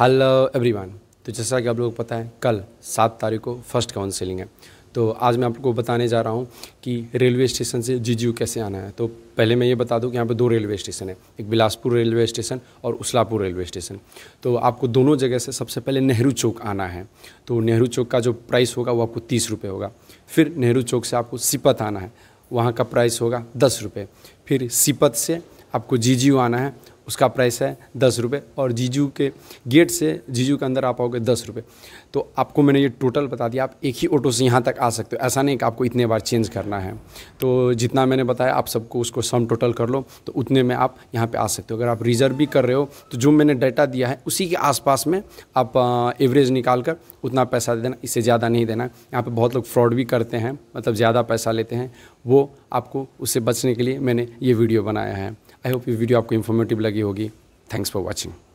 hello everyone तो जैसा कि आप लोग पता है कल सात तारीख को फर्स्ट काउंसिलिंग है तो आज मैं आपको बताने जा रहा हूँ कि रेलवे स्टेशन से जी कैसे आना है तो पहले मैं ये बता दूँ कि यहाँ पे दो रेलवे स्टेशन है एक बिलासपुर रेलवे स्टेशन और उसलापुर रेलवे स्टेशन तो आपको दोनों जगह से सबसे पहले नेहरू चौक आना है तो नेहरू चौक का जो प्राइस होगा वो आपको तीस रुपये होगा फिर नेहरू चौक से आपको सिपत आना है वहाँ का प्राइस होगा दस रुपये फिर सिपत से आपको जी आना है उसका प्राइस है दस रुपये और जीजू के गेट से जीजू के अंदर आप आओगे दस रुपये तो आपको मैंने ये टोटल बता दिया आप एक ही ऑटो से यहाँ तक आ सकते हो ऐसा नहीं कि आपको इतने बार चेंज करना है तो जितना मैंने बताया आप सबको उसको सम टोटल कर लो तो उतने में आप यहाँ पर आ सकते हो अगर आप रिजर्व भी कर रहे हो तो जो मैंने डाटा दिया है उसी के आसपास में आप एवरेज निकाल कर उतना पैसा दे देना इससे ज़्यादा नहीं देना यहाँ पर बहुत लोग फ्रॉड भी करते हैं मतलब ज़्यादा पैसा लेते हैं वो आपको उससे बचने के लिए मैंने ये वीडियो बनाया है आई होप ये वीडियो आपको इन्फॉर्मेटिव लगी होगी थैंक्स फॉर वॉचिंग